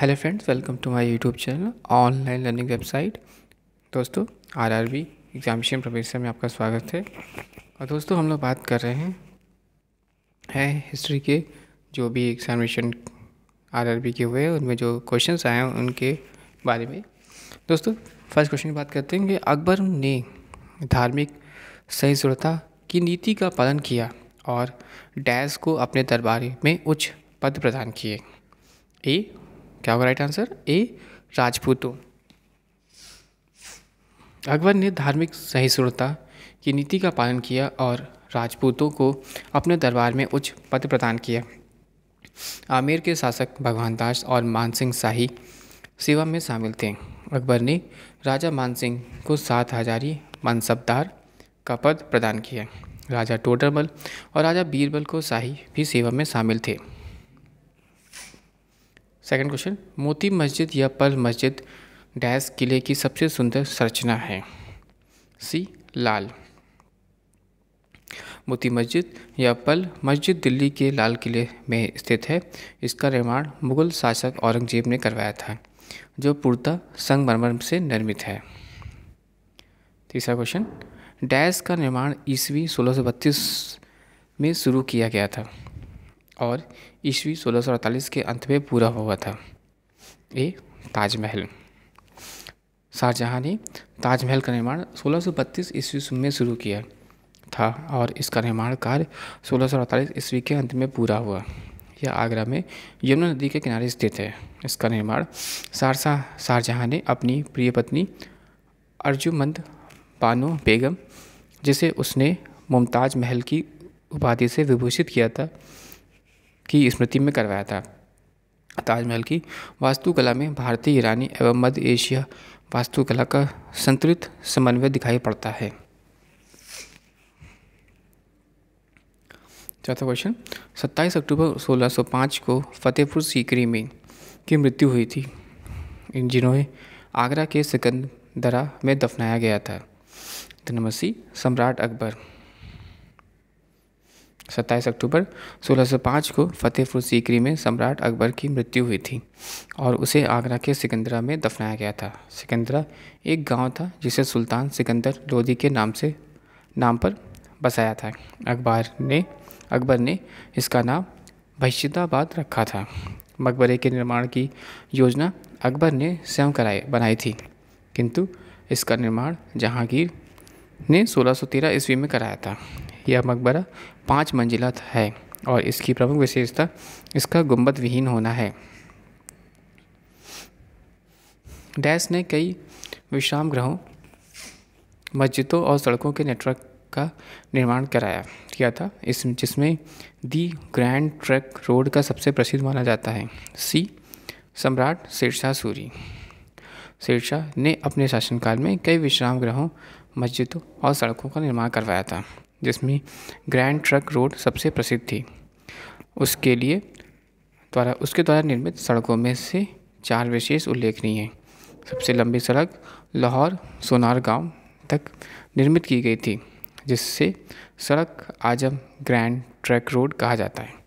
hello friends welcome to my YouTube channel online learning website दोस्तों RRB examination professor में आपका स्वागत है और दोस्तों हम लोग बात कर रहे हैं है हिस्ट्री के जो भी एग्जामिनेशन आरआरबी के हुए हैं उनमें जो क्वेश्चन आए हैं उनके बारे में दोस्तों फर्स्ट क्वेश्चन की बात करते हैं कि अकबर ने धार्मिक सहिष्णुता की नीति का पालन किया और डैस को अपने दरबार में उच्च पद प्रदान किए ए क्या होगा राइट आंसर ए राजपूतों अकबर ने धार्मिक सहिष्णुता की नीति का पालन किया और राजपूतों को अपने दरबार में उच्च पद प्रदान किया आमेर के शासक भगवान दास और मानसिंह शाही सेवा में शामिल थे अकबर ने राजा मानसिंह को सात हजारी मनसबदार का पद प्रदान किया राजा टोडरमल और राजा बीरबल को शाही भी सेवा में शामिल थे सेकंड क्वेश्चन मोती मस्जिद या पल मस्जिद डैश किले की सबसे सुंदर संरचना है सी लाल मोती मस्जिद या पल मस्जिद दिल्ली के लाल किले में स्थित है इसका निर्माण मुगल शासक औरंगजेब ने करवाया था जो पूर्णतः संगमरमर से निर्मित है तीसरा क्वेश्चन डैश का निर्माण ईस्वी सोलह में शुरू किया गया था और ईस्वी सोलह के अंत में पूरा हुआ था ए ताजमहल शाहजहाँ ने ताजमहल का निर्माण 1632 ईस्वी में शुरू किया था और इसका निर्माण कार्य 1648 ईस्वी के अंत में पूरा हुआ यह आगरा में यमुना नदी के किनारे स्थित है इसका निर्माण सहरसा शाहजहाँ ने अपनी प्रिय पत्नी अर्जुमंद बानो बेगम जिसे उसने मुमताज महल की उपाधि से विभूषित किया था की स्मृति में करवाया था ताजमहल की वास्तुकला में भारतीय ईरानी एवं मध्य एशिया वास्तुकला का संतुलित समन्वय दिखाई पड़ता है चौथा क्वेश्चन 27 अक्टूबर 1605 को फतेहपुर सीकरी में की मृत्यु हुई थी जिन्होंने आगरा के सिकंदरा में दफनाया गया था नंबर सम्राट अकबर सत्ताईस अक्टूबर 1605 को फतेहपुर सीकरी में सम्राट अकबर की मृत्यु हुई थी और उसे आगरा के सिकंदरा में दफनाया गया था सिकंदरा एक गांव था जिसे सुल्तान सिकंदर लोधी के नाम से नाम पर बसाया था अखबार ने अकबर ने इसका नाम भैशिदाबाद रखा था मकबरे के निर्माण की योजना अकबर ने स्वयं कराई बनाई थी किंतु इसका निर्माण जहांगीर ने 1613 ईस्वी में कराया था यह मकबरा पाँच मंजिला है और इसकी प्रमुख विशेषता इसका गुम्बद विहीन होना है डैश ने कई विश्राम ग्रहों मस्जिदों और सड़कों के नेटवर्क का निर्माण कराया किया था इस जिसमें दी ग्रैंड ट्रैक रोड का सबसे प्रसिद्ध माना जाता है सी सम्राट शेरशाह सूरी शेरशाह ने अपने शासनकाल में कई विश्राम ग्रहों मस्जिदों और सड़कों का निर्माण करवाया था जिसमें ग्रैंड ट्रक रोड सबसे प्रसिद्ध थी उसके लिए द्वारा उसके द्वारा निर्मित सड़कों में से चार विशेष उल्लेखनीय हैं सबसे लंबी सड़क लाहौर सोनार गांव तक निर्मित की गई थी जिससे सड़क आजम ग्रैंड ट्रैक रोड कहा जाता है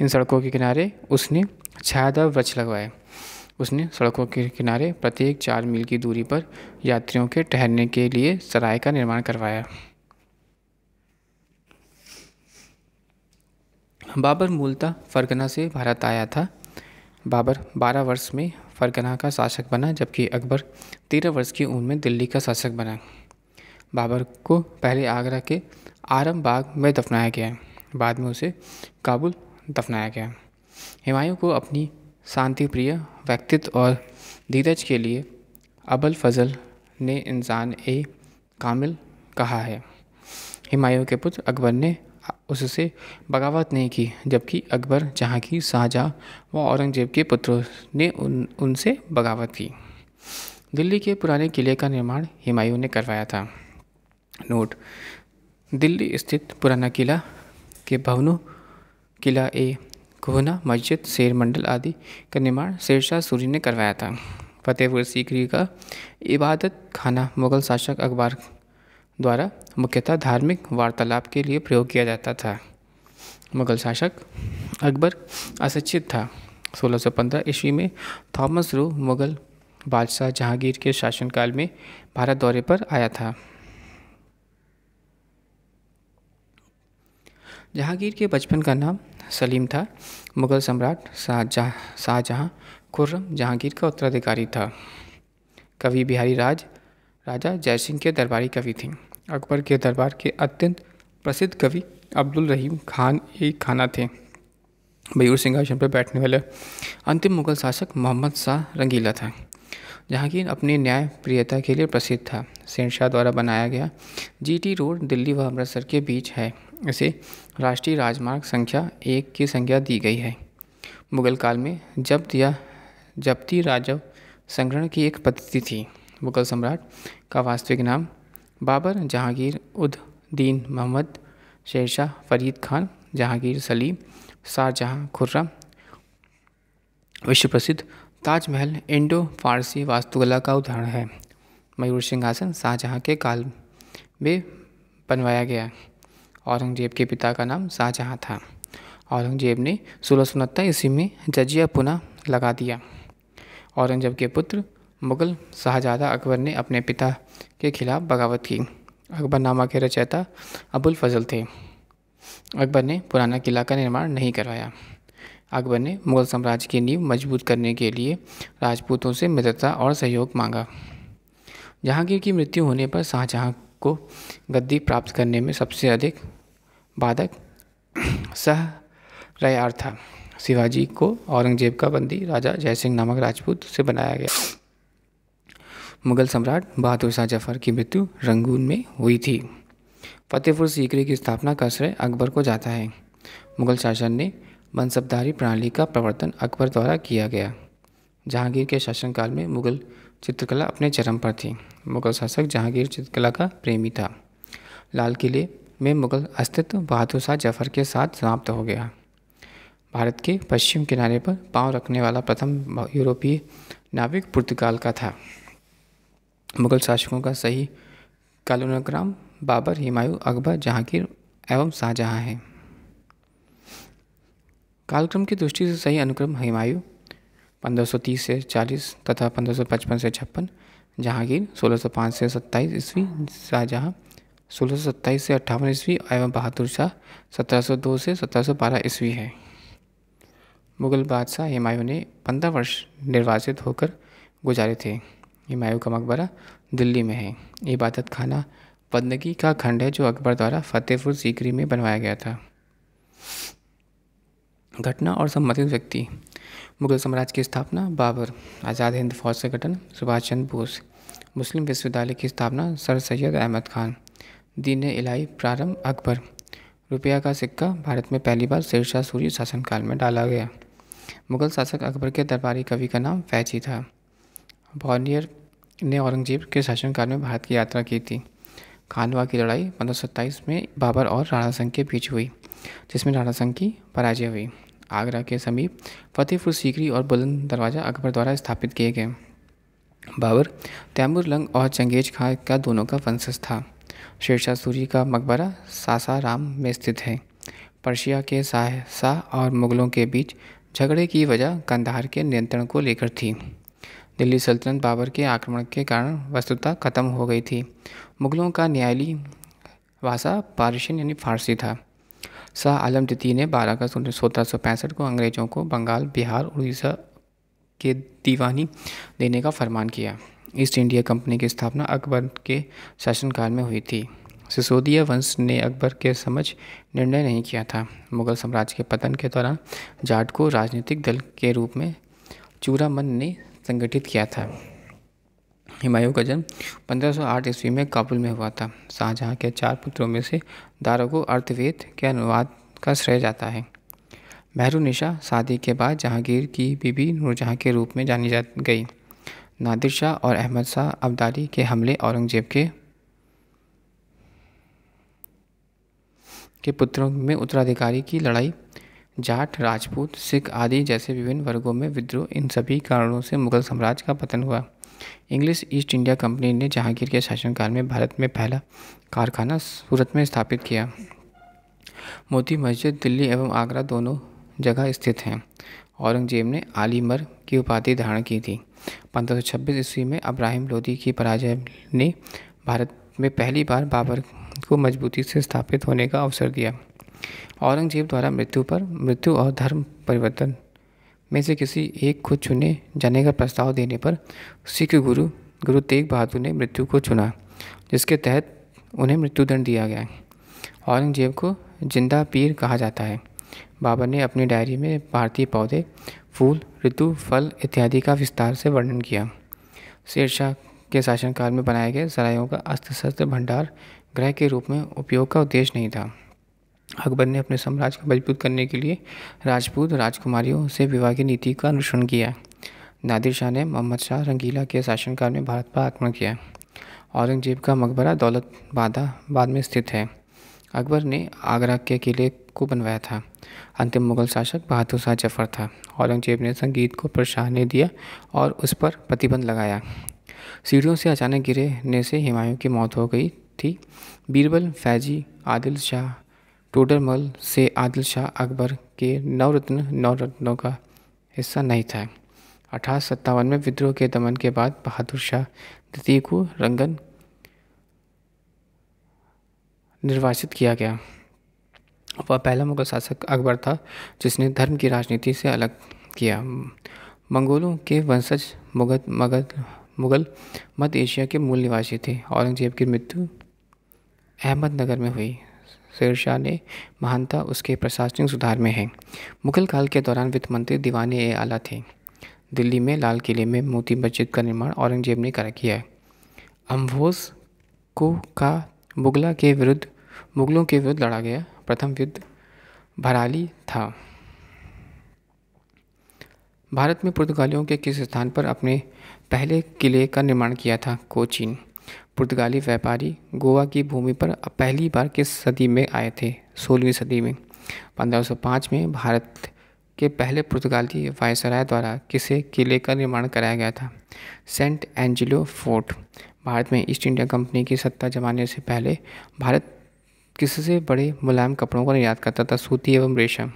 इन सड़कों के किनारे उसने छायादार वृक्ष लगवाए उसने सड़कों के किनारे प्रत्येक चार मील की दूरी पर यात्रियों के ठहरने के लिए सराय का निर्माण करवाया बाबर मूलतः फ़रगना से भारत आया था बाबर 12 वर्ष में फ़रगना का शासक बना जबकि अकबर 13 वर्ष की उम्र में दिल्ली का शासक बना बाबर को पहले आगरा के आरम बाग में दफनाया गया बाद में उसे काबुल दफनाया गया हिमायूं को अपनी शांति प्रिय व्यक्तित्व और धीरज के लिए अबल फजल ने इंसान ए कामिल कहा है हिमायूं के पुत्र अकबर ने उससे बगावत नहीं की जबकि अकबर जहाँ की शाहजहाँ व औरंगज़ेब के पुत्रों ने उन उनसे बगावत की दिल्ली के पुराने किले का निर्माण हुमायूं ने करवाया था नोट दिल्ली स्थित पुराना किला के भवनों किला ए कोहना मस्जिद शेर मंडल आदि का निर्माण शेरशाह सूरी ने करवाया था फतेहपुर सीकरी का इबादत खाना मुगल शासक अकबर द्वारा मुख्यतः धार्मिक वार्तालाप के लिए प्रयोग किया जाता था मुगल शासक अकबर अशिक्षित था 1615 ईस्वी में थॉमस रू मुगल बादशाह जहांगीर के शासनकाल में भारत दौरे पर आया था जहांगीर के बचपन का नाम सलीम था मुगल सम्राट शाहजहाँ शाहजहाँ खुर्रम जहांगीर का उत्तराधिकारी था कवि बिहारी राज राजा जयसिंह के दरबारी कवि थीं अकबर के दरबार के अत्यंत प्रसिद्ध कवि अब्दुल रहीम खान एक खाना थे मयूर सिंहासन पर बैठने वाले अंतिम मुगल शासक मोहम्मद शाह रंगीला था जहांगीर अपनी न्याय प्रियता के लिए प्रसिद्ध था शेरशाह द्वारा बनाया गया जीटी रोड दिल्ली व अमृतसर के बीच है इसे राष्ट्रीय राजमार्ग संख्या एक की संख्या दी गई है मुगल काल में जब्त या जब्ती राजव संग्रहण की एक पद्धति थी मुगल सम्राट का वास्तविक नाम बाबर जहांगीर उद दीन मोहम्मद शेरशाह फरीद खान जहांगीर सलीम शाहजहाँ खुर्रम विश्व प्रसिद्ध ताजमहल इंडो फारसी वास्तुकला का उदाहरण है मयूर सिंहासन शाहजहाँ के काल में बनवाया गया औरंगजेब के पिता का नाम शाहजहाँ था औरंगजेब ने सोलह सौ ईस्वी में जजिया पुनः लगा दिया औरंगजेब के पुत्र मुग़ल शाहजादा अकबर ने अपने पिता के ख़िलाफ़ बगावत की अकबर नामा के रचयिता अबुल फजल थे अकबर ने पुराना किला का निर्माण नहीं करवाया अकबर ने मुग़ल साम्राज्य की नींव मजबूत करने के लिए राजपूतों से मित्रता और सहयोग मांगा जहांगीर की मृत्यु होने पर शाहजहाँ को गद्दी प्राप्त करने में सबसे अधिक बाधक सह रयार था शिवाजी को औरंगजेब का बंदी राजा जयसिंह नामक राजपूत से बनाया गया मुग़ल सम्राट बहादुर शाह जफर की मृत्यु रंगून में हुई थी फतेहपुर सीकरी की स्थापना का श्रेय अकबर को जाता है मुग़ल शासन ने मनसबदारी प्रणाली का प्रवर्तन अकबर द्वारा किया गया जहांगीर के शासनकाल में मुग़ल चित्रकला अपने चरम पर थी मुग़ल शासक जहांगीर चित्रकला का प्रेमी था लाल किले में मुग़ल अस्तित्व बहादुर शाह जफर के साथ समाप्त हो गया भारत के पश्चिम किनारे पर पांव रखने वाला प्रथम यूरोपीय नाविक पुर्तगाल का था मुगल शासकों का सही कालोनाग्राम बाबर हिमायू अकबर जहांगीर एवं शाहजहाँ है कालक्रम की दृष्टि से सही अनुक्रम हुमायूं 1530 से 40 तथा 1555 से छप्पन जहांगीर 1605 से 27 ईस्वी शाहजहाँ 1627 से अट्ठावन ईस्वी एवं बहादुर शाह 1702 से 1712 ईस्वी है मुगल बादशाह हिमायू ने पंद्रह वर्ष निर्वासित होकर गुजारे थे मायू का मकबरा दिल्ली में है इबादत खाना बंदगी का खंड है जो अकबर द्वारा फतेहपुर सीकरी में बनवाया गया था घटना और संबंधित व्यक्ति मुगल साम्राज्य की स्थापना बाबर आज़ाद हिंद फौज का गठन सुभाष चंद्र बोस मुस्लिम विश्वविद्यालय की स्थापना सर सैयद अहमद खान दीन इलाही प्रारंभ अकबर रुपया का सिक्का भारत में पहली बार शेरशाह सूरी शासनकाल में डाला गया मुगल शासक अकबर के दरबारी कवि का नाम फैची था बॉर्नियर ने औरंगजेब के शासनकाल में भारत की यात्रा की थी खानवा की लड़ाई पंद्रह में बाबर और राणा संघ के बीच हुई जिसमें राणा संघ की पराजय हुई आगरा के समीप फतेहपुर सीकरी और बुलंद दरवाज़ा अकबर द्वारा स्थापित किए गए बाबर तैमूर लंग और चंगेज खां का दोनों का वंशज था शेरशाह सूरी का मकबरा सासाराम में स्थित है पर्शिया के शाह और मुग़लों के बीच झगड़े की वजह कंधार के नियंत्रण को लेकर थी दिल्ली सल्तनत बाबर के आक्रमण के कारण वस्तुता ख़त्म हो गई थी मुग़लों का न्यायालय भाषा पारशियन यानी फारसी था शाह आलम द्वितीय ने बारह अगस्त सत्रह सौ पैंसठ को अंग्रेज़ों को बंगाल बिहार उड़ीसा के दीवानी देने का फरमान किया ईस्ट इंडिया कंपनी की स्थापना अकबर के शासनकाल में हुई थी सिसोदिया वंश ने अकबर के समझ निर्णय नहीं किया था मुगल साम्राज्य के पतन के दौरान जाट को राजनीतिक दल के रूप में चूरामन ने संगठित किया था हुमायूं का जन्म 1508 ईस्वी में काबुल में हुआ था शाहजहाँ के चार पुत्रों में से दारो को अर्थवेद के अनुवाद का श्रेय जाता है निशा शादी के बाद जहांगीर की बीबी नूरजहाँ के रूप में जानी जा गई नादिर शाह और अहमद शाह अबदारी के हमले औरंगजेब के के पुत्रों में उत्तराधिकारी की लड़ाई जाट राजपूत सिख आदि जैसे विभिन्न वर्गों में विद्रोह इन सभी कारणों से मुगल साम्राज्य का पतन हुआ इंग्लिश ईस्ट इंडिया कंपनी ने जहांगीर के शासनकाल में भारत में पहला कारखाना सूरत में स्थापित किया मोती मस्जिद दिल्ली एवं आगरा दोनों जगह स्थित हैं औरंगजेब ने आलीमर की उपाधि धारण की थी पंद्रह ईस्वी में अब्राहिम लोधी की पराजय ने भारत में पहली बार बाबर को मजबूती से स्थापित होने का अवसर दिया औरंगजेब द्वारा मृत्यु पर मृत्यु और धर्म परिवर्तन में से किसी एक को चुने जाने का प्रस्ताव देने पर सिख गुरु गुरु तेग बहादुर ने मृत्यु को चुना जिसके तहत उन्हें मृत्युदंड दिया गया औरंगजेब को जिंदा पीर कहा जाता है बाबर ने अपनी डायरी में भारतीय पौधे फूल ऋतु फल इत्यादि का विस्तार से वर्णन किया शेरशाह के शासनकाल में बनाए गए सरायों का अस्त्र शस्त्र भंडार ग्रह के रूप में उपयोग का उद्देश्य नहीं था अकबर ने अपने साम्राज्य को मजबूत करने के लिए राजपूत राजकुमारियों से विवाह की नीति का अनुसरण किया नादिर शाह ने मोहम्मद शाह रंगीला के शासनकाल में भारत पर आक्रमण किया औरंगजेब का मकबरा दौलत बादा बाद में स्थित है अकबर ने आगरा के किले को बनवाया था अंतिम मुगल शासक बहादुर शाह जफर था औरंगजेब ने संगीत को प्रोत्साहन दिया और उस पर प्रतिबंध लगाया सीढ़ियों से अचानक गिरने से हुमायूं की मौत हो गई थी बीरबल फैजी आदिल शाह टोडरमल से आदिल शाह अकबर के नवरत्न नवरत्नों का हिस्सा नहीं था अठारह में विद्रोह के दमन के बाद बहादुर शाह द्वितीय को रंगन निर्वाचित किया गया वह पहला मुगल शासक अकबर था जिसने धर्म की राजनीति से अलग किया मंगोलों के वंशज मुगल मगध मुगल मध्य एशिया के मूल निवासी थे औरंगजेब की मृत्यु अहमदनगर में हुई शेरशाह ने महानता उसके प्रशासनिक सुधार में है मुगल काल के दौरान वित्त मंत्री दीवान ए आला थे दिल्ली में लाल किले में मोती मस्जिद का निर्माण औरंगजेब ने करा किया है अम्बोस को का मुगला के विरुद्ध मुगलों के विरुद्ध लड़ा गया प्रथम युद्ध भराली था भारत में पुर्तगालियों के किस स्थान पर अपने पहले किले का निर्माण किया था कोचीन पुर्तगाली व्यापारी गोवा की भूमि पर पहली बार किस सदी में आए थे सोलहवीं सदी में 1505 में भारत के पहले पुर्तगाली वायसराय द्वारा किसे किले का निर्माण कराया गया था सेंट एंजिलो फोर्ट भारत में ईस्ट इंडिया कंपनी की सत्ता जमाने से पहले भारत किससे बड़े मुलायम कपड़ों का निर्यात करता था सूती एवं रेशम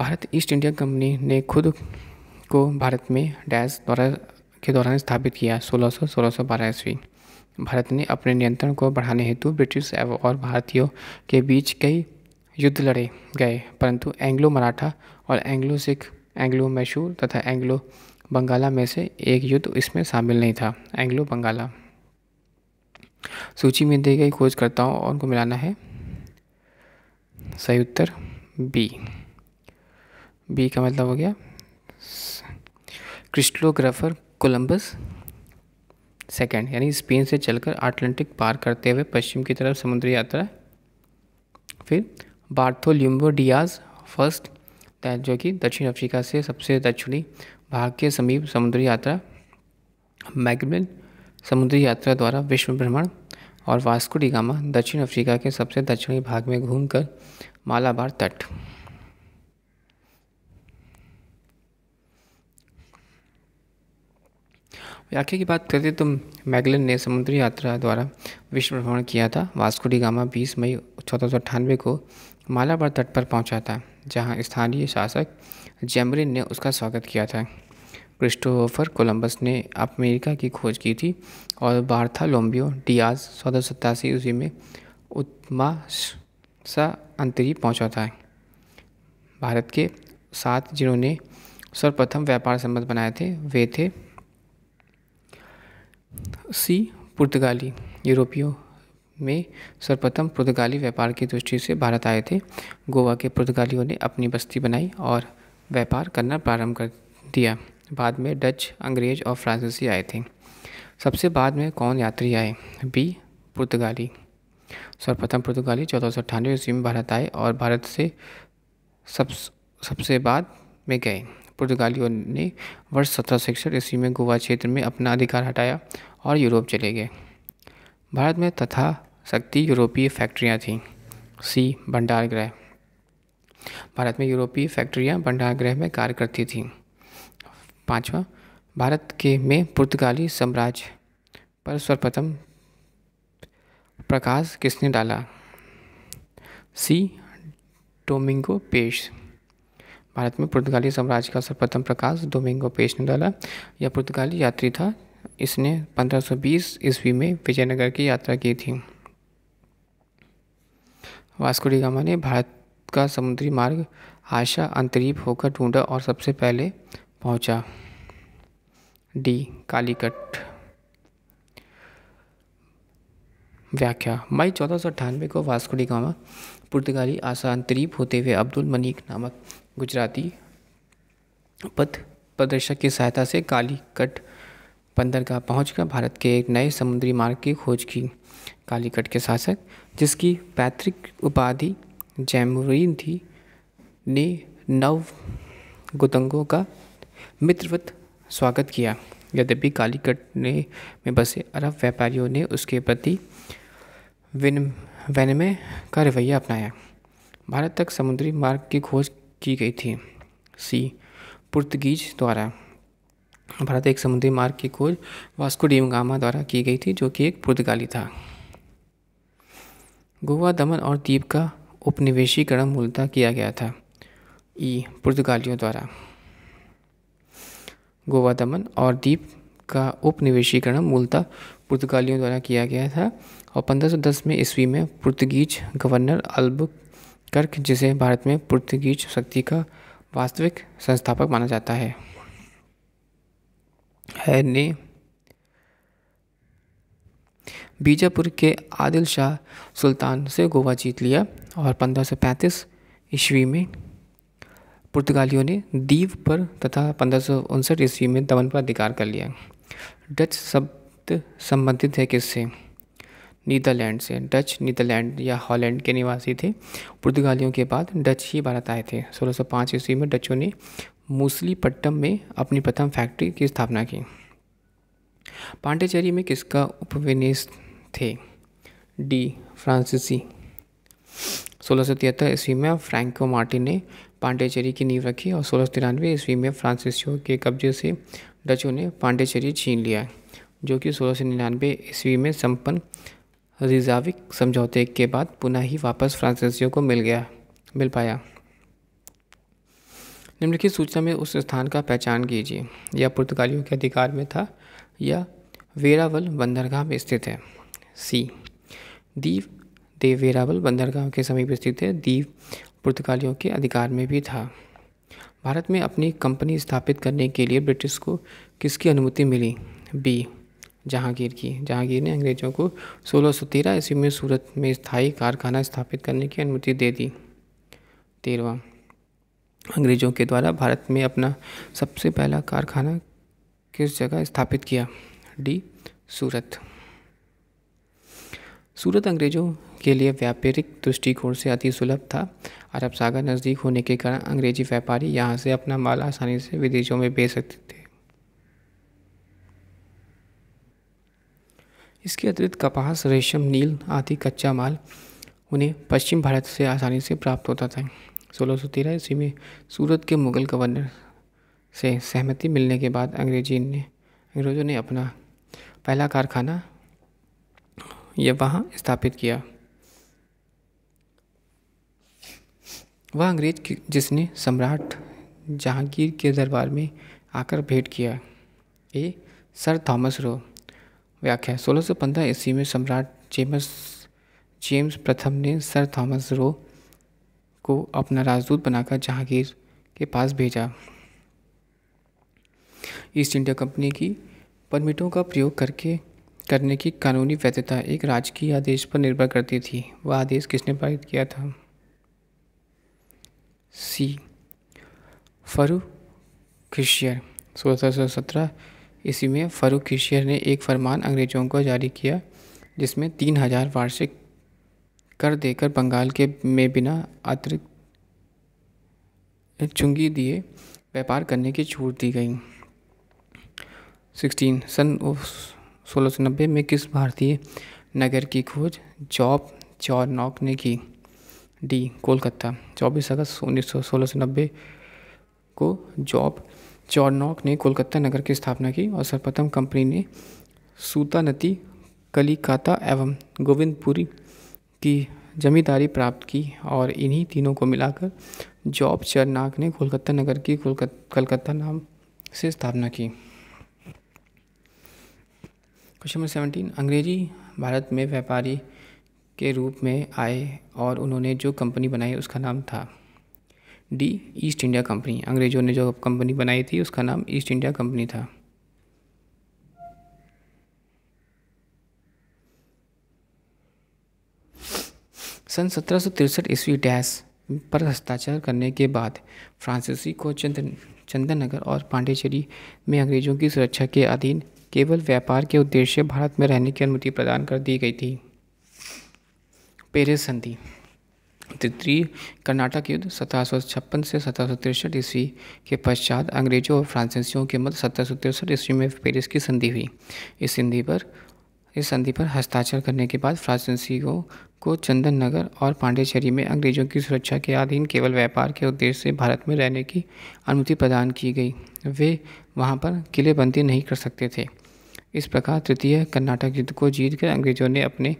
भारत ईस्ट इंडिया कंपनी ने खुद को भारत में डैश द्वारा के दौरान स्थापित किया सौ 1612 ईस्वी भारत ने अपने नियंत्रण को बढ़ाने हेतु ब्रिटिश और भारतीयों के बीच कई युद्ध लड़े गए परंतु एंग्लो मराठा और एंग्लो सिख एंग्लो मैशूर तथा एंग्लो बंगाला में से एक युद्ध इसमें शामिल नहीं था एंग्लो बंगाला सूची में दी गई खोजकर्ताओं और उनको मिलाना है सही उत्तर बी बी का मतलब हो गया क्रिस्टलोग्राफर कोलंबस सेकेंड यानी स्पेन से चलकर अटलांटिक पार करते हुए पश्चिम की तरफ समुद्री यात्रा फिर बार्थोल्यूम्बो डियाज फर्स्ट जो कि दक्षिण अफ्रीका से सबसे दक्षिणी भाग के समीप समुद्री यात्रा मैगमिन समुद्री यात्रा द्वारा विश्व भ्रमण और वास्को डिगामा दक्षिण अफ्रीका के सबसे दक्षिणी भाग में घूमकर मालाबार तट व्याख्या की बात करें तो मैगलन ने समुद्री यात्रा द्वारा विश्व भ्रमण किया था वास्को गामा बीस मई चौदह को मालाबार तट पर पहुंचा था जहां स्थानीय शासक जैमरिन ने उसका स्वागत किया था क्रिस्टोफर कोलंबस ने अमेरिका की खोज की थी और बार्थालोम्बियो डियाज चौदह सौ सतासी ईस्वी में उत्मा सा अंतरी पहुंचा था भारत के सात जिन्होंने सर्वप्रथम व्यापार संबंध बनाए थे वे थे सी पुर्तगाली यूरोपियों में सर्वप्रथम पुर्तगाली व्यापार की दृष्टि से भारत आए थे गोवा के पुर्तगालियों ने अपनी बस्ती बनाई और व्यापार करना प्रारंभ कर दिया बाद में डच अंग्रेज और फ्रांसीसी आए थे सबसे बाद में कौन यात्री आए बी पुर्तगाली सर्वप्रथम पुर्तगाली चौदह सौ अट्ठानवे ईस्वी में भारत आए और भारत से सब सबसे बाद में गए पुर्तगालियों ने वर्ष सत्रह सौ इकसठ ईस्वी में गोवा क्षेत्र में अपना अधिकार हटाया और यूरोप चले गए भारत में तथा शक्ति यूरोपीय फैक्ट्रियाँ थीं सी भंडार गृह भारत में यूरोपीय फैक्ट्रियाँ भंडार गृह में कार्य करती थीं पाँचवा भारत के में पुर्तगाली साम्राज्य पर सर्वप्रथम प्रकाश किसने डाला सी डोमिंगो पेश भारत में पुर्तगाली साम्राज्य का सर्वप्रथम प्रकाश डोमिंगो पेश ने डाला यह पुर्तगाली यात्री था इसने 1520 ईस्वी में विजयनगर की यात्रा की थी वास्को गामा ने भारत का समुद्री मार्ग आशा अंतरीप होकर ढूंढा और सबसे पहले पहुंचा डी कालीकट व्याख्या मई चौदह को वास्को डी गामा पुर्तगाली आसान तरीप होते हुए अब्दुल मनीक नामक गुजराती पथ प्रदर्शक की सहायता से कालीकट बंदरगाह पहुंचकर भारत के एक नए समुद्री मार्ग की खोज की कालीकट के शासक जिसकी पैतृक उपाधि जैमरीन थी ने नव गुतंगों का मित्रवत स्वागत किया यद्यपि कालीकट ने में बसे अरब व्यापारियों ने उसके प्रति विनम विनिमय का रवैया अपनाया भारत तक समुद्री मार्ग की खोज की गई थी सी पुर्तगीज द्वारा भारत एक समुद्री मार्ग की खोज वास्को डिमगामा द्वारा की गई थी जो कि एक पुर्तगाली था गोवा दमन और द्वीप का उपनिवेशीकरण मूलतः किया गया था ई पुर्तगालियों द्वारा गोवा दमन और द्वीप का उपनिवेशीकरण मूलतः पुर्तगालियों द्वारा किया गया था और 1510 में ईस्वी में पुर्तगीज गवर्नर अल्ब कर्क जिसे भारत में पुर्तगीज शक्ति का वास्तविक संस्थापक माना जाता है है ने बीजापुर के आदिल शाह सुल्तान से गोवा जीत लिया और 1535 ईस्वी में पुर्तगालियों ने दीव पर तथा पंद्रह ईस्वी में दमन पर अधिकार कर लिया डच शब्द संबंधित है किससे नीदरलैंड से डच नीदरलैंड या हॉलैंड के निवासी थे पुर्तगालियों के बाद डच ही भारत आए थे 1605 ईस्वी में डचों ने मूसलीपट्टम में अपनी प्रथम फैक्ट्री की स्थापना की पांडेचेरी में किसका उपविनेश थे डी फ्रांसीसी सोलह सौ तिहत्तर ईस्वी में फ्रैंको मार्टिन ने पांडेचेरी की नींव रखी और सोलह सौ तिरानवे ईस्वी में फ्रांसिसो के कब्जे से डचों ने पांडेचेरी छीन लिया जो कि सोलह सौ निन्यानवे ईस्वी में संपन्न रिजाविक समझौते के बाद पुनः ही वापस फ्रांसीसियों को मिल गया मिल पाया निम्नलिखित सूचना में उस स्थान का पहचान कीजिए यह पुर्तगालियों के अधिकार में था या वेरावल बंदरगाह में स्थित है सी दीव देव वेरावल बंदरगाह के समीप स्थित है दीव पुर्तगालियों के अधिकार में भी था भारत में अपनी कंपनी स्थापित करने के लिए ब्रिटिश को किसकी अनुमति मिली बी जहांगीर की जहांगीर ने अंग्रेज़ों को सोलह सौ तेरह ईस्वी में सूरत में स्थायी कारखाना स्थापित करने की अनुमति दे दी तेरवा अंग्रेज़ों के द्वारा भारत में अपना सबसे पहला कारखाना किस जगह स्थापित किया डी सूरत सूरत अंग्रेज़ों के लिए व्यापारिक दृष्टिकोण से अति सुलभ था अरब सागर नज़दीक होने के कारण अंग्रेजी व्यापारी यहाँ से अपना माल आसानी से विदेशों में बेच सकते थे इसके अतिरिक्त कपास रेशम नील आदि कच्चा माल उन्हें पश्चिम भारत से आसानी से प्राप्त होता था सोलह सौ तेरह ईस्वी में सूरत के मुग़ल गवर्नर से सहमति मिलने के बाद अंग्रेजी ने अंग्रेज़ों ने अपना पहला कारखाना यह वहाँ स्थापित किया वह अंग्रेज जिसने सम्राट जहांगीर के दरबार में आकर भेंट किया ये सर थॉमस रो व्याख्या सोलह सौ पंद्रह ईस्वी में सम्राट जेम्स जेम्स प्रथम ने सर थॉमस रो को अपना राजदूत बनाकर जहांगीर के पास भेजा ईस्ट इंडिया कंपनी की परमिटों का प्रयोग करके करने की कानूनी वैधता एक राजकीय आदेश पर निर्भर करती थी वह आदेश किसने पारित किया था सी फरू खिशियर सोलह सौ सत्रह इसी में फ़ारूक किशियर ने एक फरमान अंग्रेज़ों को जारी किया जिसमें तीन हज़ार वार्षिक कर देकर बंगाल के में बिना अतिरिक्त चुंगी दिए व्यापार करने की छूट दी गई सिक्सटीन सन सोलह सौ नब्बे में किस भारतीय नगर की खोज जॉब नॉक ने की डी कोलकाता चौबीस अगस्त उन्नीस सौ सोलह सौ नब्बे को जॉब चौरनॉक ने कोलकाता नगर की स्थापना की और सर्वप्रथम कंपनी ने सूतानती कलिकाता एवं गोविंदपुरी की जमींदारी प्राप्त की और इन्हीं तीनों को मिलाकर जॉब चरनाक ने कोलकाता नगर की कलकत्ता नाम से स्थापना की क्वेश्चन नंबर सेवनटीन अंग्रेजी भारत में व्यापारी के रूप में आए और उन्होंने जो कंपनी बनाई उसका नाम था डी ईस्ट इंडिया कंपनी अंग्रेज़ों ने जो कंपनी बनाई थी उसका नाम ईस्ट इंडिया कंपनी था सन सत्रह सौ तिरसठ ईस्वी डैश पर हस्ताक्षर करने के बाद फ्रांसीसी को चंदन नगर और पांडेचेरी में अंग्रेज़ों की सुरक्षा के अधीन केवल व्यापार के उद्देश्य भारत में रहने की अनुमति प्रदान कर दी गई थी पेरिस संधि तृतीय कर्नाटक युद्ध सत्रह से सत्रह ईस्वी के पश्चात अंग्रेजों और फ्रांसीसियों के मध्य सत्रह ईस्वी में पेरिस की संधि हुई इस संधि पर इस संधि पर हस्ताक्षर करने के बाद फ्रांसीसियों को चंदन नगर और पांडेचेरी में अंग्रेजों की सुरक्षा के अधीन केवल व्यापार के उद्देश्य से भारत में रहने की अनुमति प्रदान की गई वे वहाँ पर किलेबंदी नहीं कर सकते थे इस प्रकार तृतीय कर्नाटक युद्ध को जीतकर अंग्रेजों ने अपने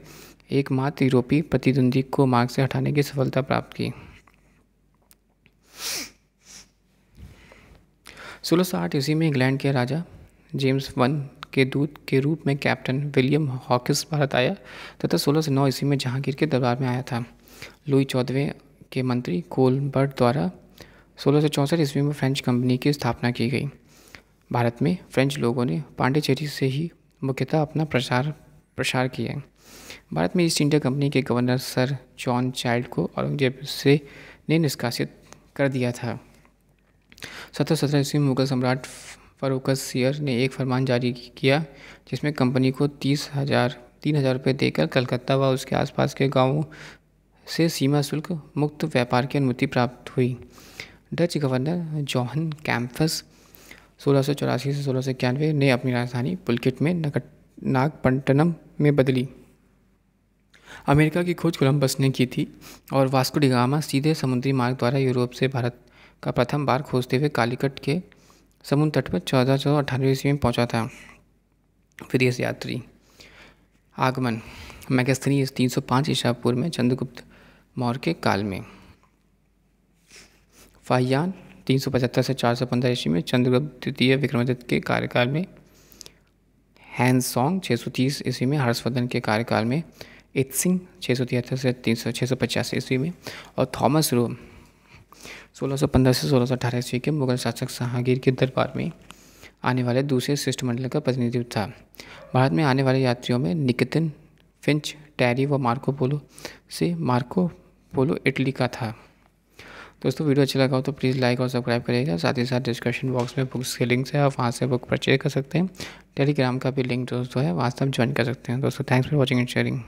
एकमात्र यूरोपीय प्रतिद्वंदी को मार्ग से हटाने की सफलता प्राप्त की सौ आठ ईस्वी में इंग्लैंड के राजा जेम्स वन के दूत के रूप में कैप्टन विलियम हॉकिस भारत आया तथा सोलह सौ नौ ईस्वी में जहांगीर के दरबार में आया था लुई चौदहवें के मंत्री कोलबर्ट द्वारा सोलह सौ ईस्वी में फ्रेंच कंपनी की स्थापना की गई भारत में फ्रेंच लोगों ने पांडिचेरी से ही मुख्यतः अपना प्रचार प्रसार किया भारत में ईस्ट इंडिया कंपनी के गवर्नर सर जॉन चाइल्ड को औरंगजेब से ने निष्कासित कर दिया था सत्रह सत्रह ईस्वी में मुगल सम्राट फरूकस सियर ने एक फरमान जारी किया जिसमें कंपनी को तीस हज़ार तीन हज़ार रुपये देकर कलकत्ता व उसके आसपास के गांवों से सीमा शुल्क मुक्त व्यापार की अनुमति प्राप्त हुई डच गवर्नर जॉहन कैम्फस सोलह सौ चौरासी से सोलह सौ इक्यानवे ने अपनी राजधानी पुलकिट में नागपट्टनम में बदली अमेरिका की खोज कोलंबस ने की थी और वास्को डिगामा सीधे समुद्री मार्ग द्वारा यूरोप से भारत का प्रथम बार खोजते हुए कालीकट के समुद्र तट पर चौदह सौ अट्ठानवे ईस्वी में पहुंचा था फिर इस यात्री आगमन मैगस्थनी तीन सौ पाँच ईशा पूर्व में चंद्रगुप्त मौर्य के काल में फाहियान तीन सौ पचहत्तर से चार सौ पंद्रह ईस्वी में चंद्रगुप्त द्वितीय विक्रमादित्य के कार्यकाल में हैंसोंग सॉन्ग छः सौ तीस ईस्वी में हर्षवर्धन के कार्यकाल में एथसिंग छः सौ तिहत्तर से तीन सौ छः सौ पचास ईस्वी में और थॉमस रो सोलह सौ पंद्रह से सोलह सौ अठारह ईस्वी के मुगल शासक जहांगीर के दरबार में आने वाले दूसरे शिष्टमंडल का प्रतिनिधित्व था भारत में आने वाले यात्रियों में निकेतन फिंच टैरी व मार्को पोलो से मार्को पोलो इटली का था दोस्तों वीडियो अच्छा लगा हो तो प्लीज़ लाइक और सब्सक्राइब करिएगा साथ ही साथ डिस्क्रिप्शन बॉक्स में बुक्स के लिंक्स है आप वहाँ से बुक परचेज कर सकते हैं टेलीग्राम का भी लिंक दोस्तों है वहाँ से आप ज्वाइन कर सकते हैं दोस्तों thanks for watching and sharing